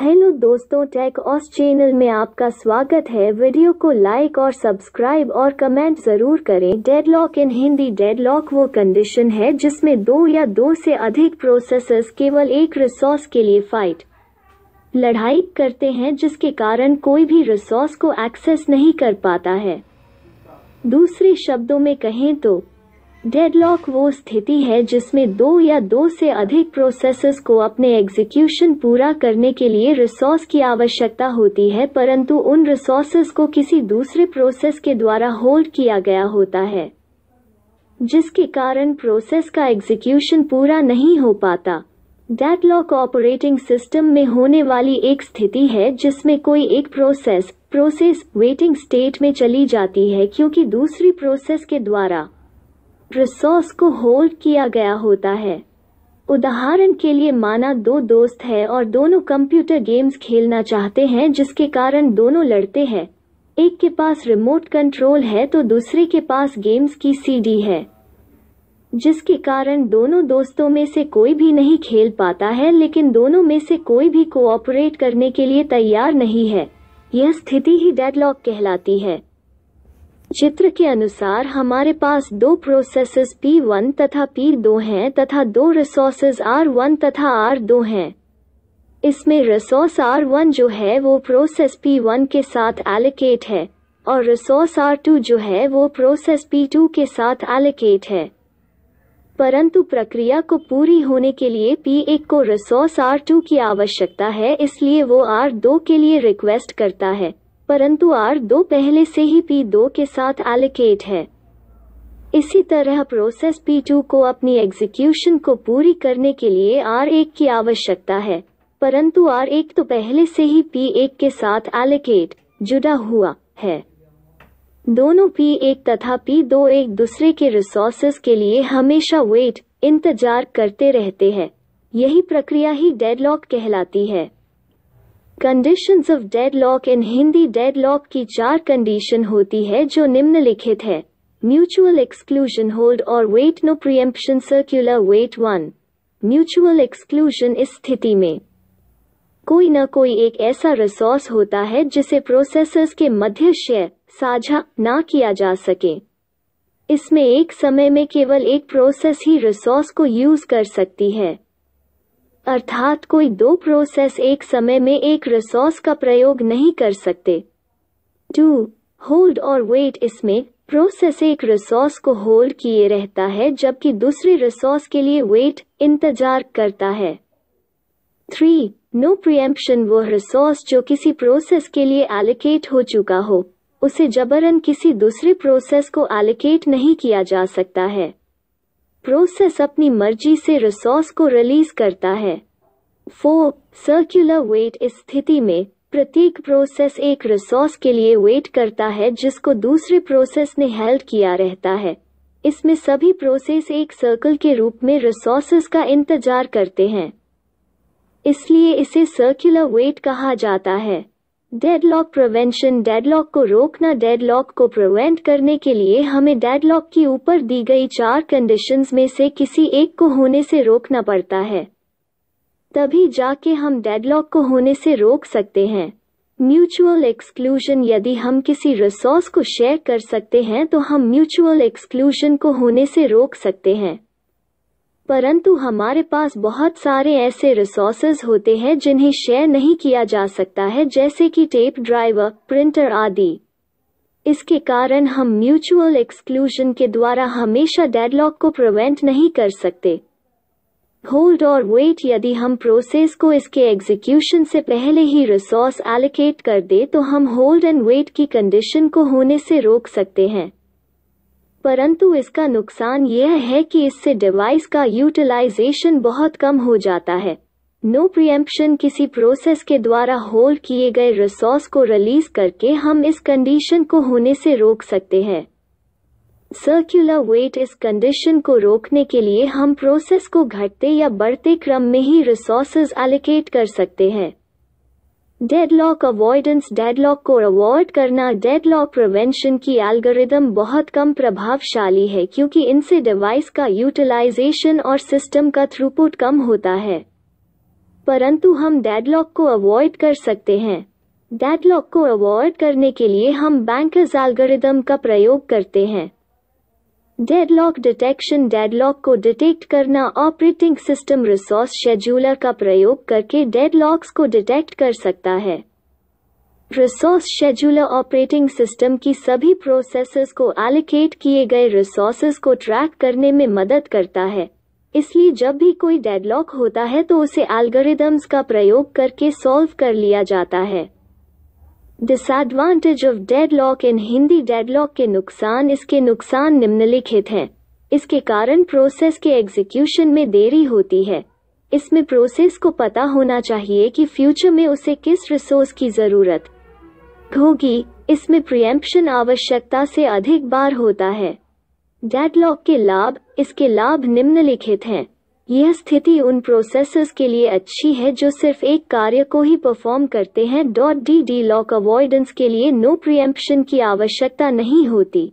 hello दोस्तों take ऑस channel में आपका स्वागत है वीडियो को लाइक और सब्सक्राइब और कमेंट जरूर करें डेडलॉक इन हिंदी डेडलॉक वो कंडीशन है जिसमें दो या दो से अधिक प्रोसेसर्स केवल एक रिसोर्स के लिए फाइट लड़ाई करते हैं जिसके कारण कोई भी रिसोर्स को एक्सेस नहीं कर पाता है दूसरे शब्दों में कहें तो डेडलॉक वो स्थिति है जिसमें दो या दो से अधिक प्रोसेसर्स को अपने एग्जीक्यूशन पूरा करने के लिए रिसोर्स की आवश्यकता होती है परंतु उन रिसोर्सेस को किसी दूसरे प्रोसेस के द्वारा होल्ड किया गया होता है जिसके कारण प्रोसेस का एग्जीक्यूशन पूरा नहीं हो पाता डेडलॉक ऑपरेटिंग सिस्टम में होने वाली एक स्थिति है जिसमें कोई एक प्रोसेस प्रोसेस वेटिंग स्टेट में चली जाती है क्योंकि दूसरी प्रोसेस के द्वारा प्रसोस को होल्ड किया गया होता है उदाहरण के लिए माना दो दोस्त है और दोनों कंप्यूटर गेम्स खेलना चाहते हैं जिसके कारण दोनों लड़ते हैं एक के पास रिमोट कंट्रोल है तो दूसरे के पास गेम्स की सीडी है जिसके कारण दोनों दोस्तों में से कोई भी नहीं खेल पाता है लेकिन दोनों में से कोई भी कोऑपरेट करने के लिए तैयार नहीं है यह स्थिति ही डेडलॉक कहलाती है चित्र के अनुसार हमारे पास दो प्रोसेसेस P1 तथा P2 हैं तथा दो रिसोर्सेज R1 तथा R2 हैं इसमें रिसोर्स R1 जो है वो प्रोसेस P1 के साथ एलोकेट है और रिसोर्स R2 जो है वो प्रोसेस P2 के साथ एलोकेट है परंतु प्रक्रिया को पूरी होने के लिए P1 को रिसोर्स R2 की आवश्यकता है इसलिए वो R2 के लिए रिक्वेस्ट करता है परंतु आर दो पहले से ही पी दो के साथ एलोकेट है इसी तरह प्रोसेस पी टू को अपनी एग्जीक्यूशन को पूरी करने के लिए आर एक की आवश्यकता है परंतु आर एक तो पहले से ही पी एक के साथ एलोकेट जुड़ा हुआ है दोनों पी एक तथा पी दो एक दूसरे के रिसोर्सेस के लिए हमेशा वेट इंतजार करते रहते हैं यही प्रक्रिया ही डेडलॉक कहलाती है conditions of deadlock in Hindi deadlock की चार कंडीशन होती है जो निम्नलिखित है म्यूचुअल एक्सक्लूजन होल्ड और wait no preemption circular wait one mutual exclusion इस स्थिति में कोई न कोई एक ऐसा रिसोर्स होता है जिसे प्रोसेसर्स के मध्य शेयर साझा न किया जा सके इसमें एक समय में केवल एक प्रोसेस ही रिसोर्स को यूज कर सकती है अर्थात कोई दो प्रोसेस एक समय में एक रिसोर्स का प्रयोग नहीं कर सकते टू होल्ड और वेट इसमें प्रोसेस एक रिसोर्स को होल्ड किए रहता है जबकि दूसरे रिसोर्स के लिए वेट इंतजार करता है थ्री नो प्रियम्पशन वो रिसोर्स जो किसी प्रोसेस के लिए एलोकेट हो चुका हो उसे जबरन किसी दूसरे प्रोसेस को एलोकेट नहीं किया जा सकता है प्रोसेस अपनी मर्जी से रिसोर्स को रिलीज करता है फोर सर्क्यूलर वेट इस स्थिति में प्रत्येक प्रोसेस एक रिसोर्स के लिए वेट करता है जिसको दूसरे प्रोसेस ने हेल्ड किया रहता है इसमें सभी प्रोसेस एक सर्कल के रूप में रिसोर्सेस का इंतजार करते हैं इसलिए इसे सर्क्यूलर वेट कहा जाता है डेडलॉक प्रिवेंशन डेडलॉक को रोकना डेडलॉक को प्रिवेंट करने के लिए हमें डेडलॉक की ऊपर दी गई चार कंडीशंस में से किसी एक को होने से रोकना पड़ता है तभी जाके हम डेडलॉक को होने से रोक सकते हैं म्यूचुअल एक्सक्लूजन यदि हम किसी रिसोर्स को शेयर कर सकते हैं तो हम म्यूचुअल एक्सक्लूजन को होने से रोक सकते हैं परंतु हमारे पास बहुत सारे ऐसे रिसोर्सेज होते हैं जिन्हें शेयर नहीं किया जा सकता है जैसे कि टेप ड्राइवर प्रिंटर आदि इसके कारण हम म्यूचुअल एक्सक्लूजन के द्वारा हमेशा डेडलॉक को प्रिवेंट नहीं कर सकते होल्ड और वेट यदि हम प्रोसेस को इसके एग्जीक्यूशन से पहले ही रिसोर्स एलोकेट कर दे तो हम होल्ड एंड वेट की कंडीशन को होने से रोक सकते हैं परंतु इसका नुकसान यह है कि इससे डिवाइस का यूटिलाइजेशन बहुत कम हो जाता है नो प्रियम्पन किसी प्रोसेस के द्वारा होल्ड किए गए रिसोर्स को रिलीज करके हम इस कंडीशन को होने से रोक सकते हैं सर्क्यूलर वेट इस कंडीशन को रोकने के लिए हम प्रोसेस को घटते या बढ़ते क्रम में ही रिसोर्सेज एलोकेट कर सकते हैं डेडलॉक अवॉइडेंस डेडलॉक को अवॉइड करना डेडलॉक प्रिवेंशन की एल्गोरिदम बहुत कम प्रभावशाली है क्योंकि इनसे डिवाइस का यूटिलाइजेशन और सिस्टम का थ्रूपुट कम होता है परंतु हम डेडलॉक को अवॉइड कर सकते हैं डेडलॉक को अवॉइड करने के लिए हम बैंकर्स एल्गोरिदम का प्रयोग करते हैं डेडलॉक डिटेक्शन डेडलॉक को डिटेक्ट करना ऑपरेटिंग सिस्टम रिसोर्स शेड्यूलर का प्रयोग करके डेडलॉक्स को डिटेक्ट कर सकता है रिसोर्स शेड्यूलर ऑपरेटिंग सिस्टम की सभी प्रोसेसेस को एलोकेट किए गए रिसोर्सेज को ट्रैक करने में मदद करता है इसलिए जब भी कोई डेडलॉक होता है तो उसे एल्गोरिदम्स का प्रयोग करके सॉल्व कर लिया जाता है disadvantage of deadlock in Hindi deadlock के नुकसान इसके नुकसान निम्नलिखित हैं इसके कारण प्रोसेस के एग्जीक्यूशन में देरी होती है इसमें प्रोसेस को पता होना चाहिए कि फ्यूचर में उसे किस रिसोर्स की ज़रूरत होगी इसमें प्रियम्पशन आवश्यकता से अधिक बार होता है डेडलॉक के लाभ इसके लाभ निम्नलिखित हैं यह स्थिति उन प्रोसेसर्स के लिए अच्छी है जो सिर्फ एक कार्य को ही परफॉर्म करते हैं dot D D lock avoidance के लिए नो प्रियम्पन की आवश्यकता नहीं होती